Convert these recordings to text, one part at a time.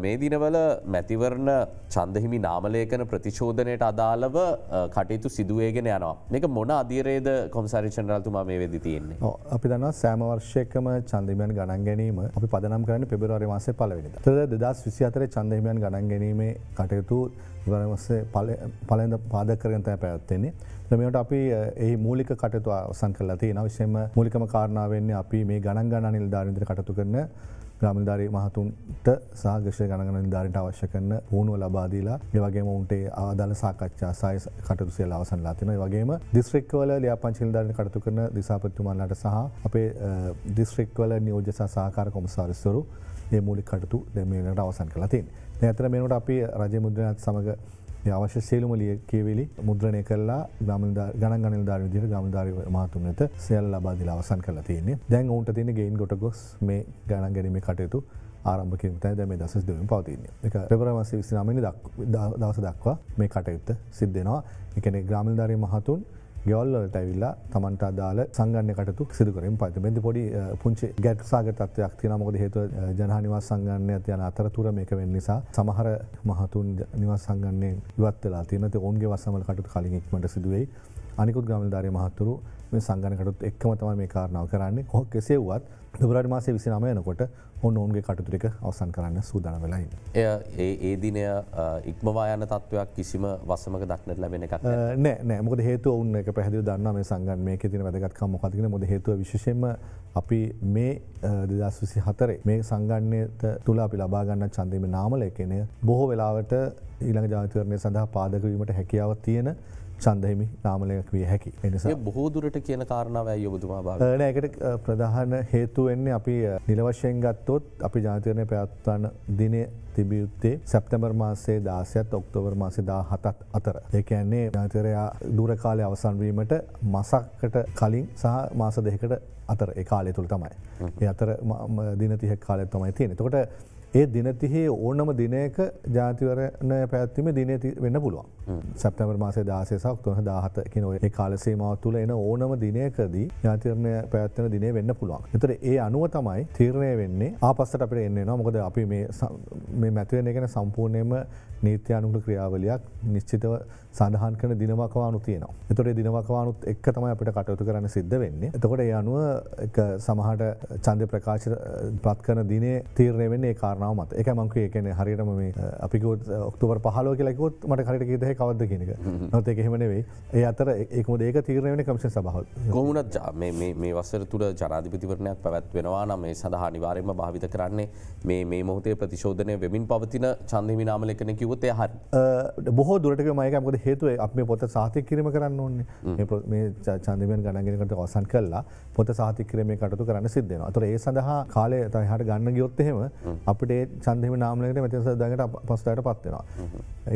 මේ දිනවල මැතිවරණ චන්දහිමි නාමලේකන ප්‍රතිශෝධනයට අදාළව කටයුතු සිදුවේගෙන යනවා. මේක මොන අධීරේද කොමසාරි චන්රල්තුමා මේ වෙදි තියෙන්නේ. අපි දන්න සෑම වර්ෂයකම චන්දහිමයන් ගණන් ගැනීම අපි පදනම් කරන්න පෙබරවාරි මාසේ පළවෙනිද. තද දෙදස් විසි අතර චන්දහිමයන් ගණන් ගැනීමේ කටයුතු වරමස්සේ පලඳ පාදකරගතය පැවත්වෙන්නේ. මෙට අපි ඒ මූලික කටතු අවසන් කරලති නවිශෂම මූලිකම කාරණාවවෙන්නේ අපි මේ ගණන් ගණනිල් ධාරින්ද්‍ර කටතු කරන ග්‍රාමධාරය මහතුන්ට සාගශය ගණගන ධාරට අවශ්‍ය කරන ඕනුව ලබාදීලා ඒවගේ ඔවන්ටේ ආදාල සාකච්ඡා සය කටතු සේලා අවසන්ලා තින වගේම දිස්ත්‍රික්වල ලියාපංචිල් ධාරන කටතු කරන දිසාපත්තුමන්ලට සහ අපේ දිස්ත්‍රික්වල නියෝජ සාකාර කොමසාරිස්වරු ඒ මූලි කටතු දෙමලට අවසන් කලතින්. ඇතර මේනට අපි රජ මුද්‍රනත් සමඟ අවශ්‍ය සේලුම ලිය කියවෙලි මුද්‍රණය කරලා ගමද ගන ගනිල්ධාර දිර ගමධාර මහතුන් ඇත සෙල් ලබාදිල අවසන් කලා තියන්නේ දැන් ඔවන්ට තියෙන ගේයින් ගොට ගොස් මේ ගණන් ගැනීම කටයුතු ආරම්භකින්තයි දැම දසස් දෙවම් පවතින්න එක පෙබරමස විසිනමනි දවස දක්වා මේ කටයුත්ත සිද්ධෙනවා එකන ග්‍රාමිල්ධාරය මහතුන් ගෙවල්ලට ඇවිල්ලා තමන්ට අදාල සංගන්න කටතු සිදුකරින් පත මෙති පොඩි පුංචි ගැට් සාගතත්වයක් තින මොකද හේතු ජනහනිවා සංගන්නය යන අතරතුර මේක වෙන් නිසා සමහර මහතුන් නිවස් සංගන්නේ ඉවත්වෙලා තියනති ඔන්ගේ වසමල කටු කලින් ඉක්මට සිදුවයි අනිකුත් ගමල්ධාරය මහත්තුරු මේ සංගනකටුත් එක්ම තම මේ කාරණාව කරන්නේ හො කෙසේ වුවත් දෙබරාට මාසේ විසි නමයනකොට ඔන්න ඔවන්ගේ කටුතුරික අවසන් කරන්න සූදාන වෙලයි. එය ඒ දිනය ඉක්මවායන තත්ත්වයක් කිසිම වසමක දක්නට ලැබෙන එකක් නෑ නෑ මොක හේතු ඔන්න එක පැහදිල දන්න මේ සංගන් මේ තින වැදගත්කා මොකතින මොද හේතුව විශෂම අපි මේ දෙදස් විසි හතරේ මේ සංගන්නය තුළ අපි ලබාගන්න චන්දීම නාමල එකනය බොහෝ වෙලාවට ඊළඟ ජාතිවරණය සඳහා පාදකවීමට හැකියාව තියෙන චන්දහිමි නාමලයක් විය හැකි එනිසා බොහෝදුරට කියන කාරණාව ඇයි ඔබතුමා භාවිතා කරන්නේ? ඒකට ප්‍රධාන හේතුව වෙන්නේ අපි නිල වශයෙන් ගත්තොත් අපි ජාතිකරණය පැවැත්වන දිනේ තිබිය යුත්තේ සැප්තැම්බර් මාසේ 16ත් ඔක්තෝබර් මාසේ 17ත් අතර. ඒ කියන්නේ ජාතිකරණය දුර කාලය අවසන් වීමට මාසකට කලින් සහ මාස දෙකකට අතර ඒ කාලය තුල තමයි. ඒ අතර දින 30ක කාලයක් තමයි තියෙන්නේ. එතකොට ඒ දිනතිහේ ඕනම දිනයක ජාතිවරණ පැත්තිම දින වෙන්න පුළුවන් සැප්තමර මාසේ දාසේසක් තුහ දාහත කින ඒ කාලසේමාව තුළ එන ඕනම දිනයකදී ජාතිරණය පැත්වන දින වෙන්න පුළුවන් එතර ඒ අනුව තමයි තීරණය වෙන්නේ ආපස්සට අපට එන්නේ නොමකද අපි මේ මැතිවෙන ගැන සම්පූර්ණයම නීත්‍යානුට ක්‍රියාවලයක් නිශ්චිතව සඳහන් කන දිනවකවානු තියනවා. එතොට දිනවකවානුත් එක් තමයි අපිට කටයුතු කරන්න සිද්ධ වෙන්නේ. එතකොට ඒ අනුව සමහට චන්ද ප්‍රකාශ පත් කරන දිනේ තීරණය වෙන්නේ කාරණ කාරණාව මත එක මංකේ කියන හරියටම මේ අපිකෝත් ඔක්තුවර පහලෝ කියලකොත් මට හරිට ගීතහ කවද කියනක නොත එහෙමනෙවෙයි ඒ අතර එකමුද ඒක තීරණය කමිෂන් සබහ කොමුණත් මේ වසර තුළ ජනාධිපතිවරණයක් පැවැත්වෙනවා නම් මේ සඳහා නිවාරෙන්ම භාවිත කරන්නේ මේ මේ මොහොතේ ප්‍රතිශෝධනය වෙමින් පවතින චන්දමිනාමල එකන කිවතය හරි බොහෝ දුරට මයකමද හේතුව අප මේ පොත සාතික කිරීම කරන්න ඕන්නේ මේ චන්දමයන් ගණගෙනකට අවසන් කල්ලා පොත සාතික කිරීම කටතු කරන්න සිද්ධෙන අතුර ඒ සඳහා කාලය තහට ගන්න ගියොත්තහෙම අපිට හන්දේ චන්දම නාමලකට මෙතිස දඟට පස්සට පත්වෙනවා.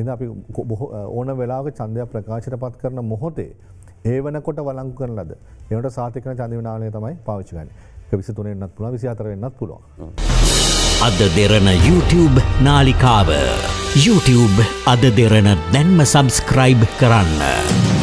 එද අපි ඕන වෙලාග චන්දය ප්‍රකාශයට පත් කරන මොහොතේ ඒ වනකොට වලංකු කරන ලද එවට සාතිකන චන්දම නාලය තමයි පාච්චිකන විස තුනෙන්න්නත් පුළ විසිතරවෙන්නත් පුළුවන්. අද දෙරන YouTube නාලිකාව YouTube අද දෙරන දැන්ම සබස්ක්‍රයිබ් කරන්න.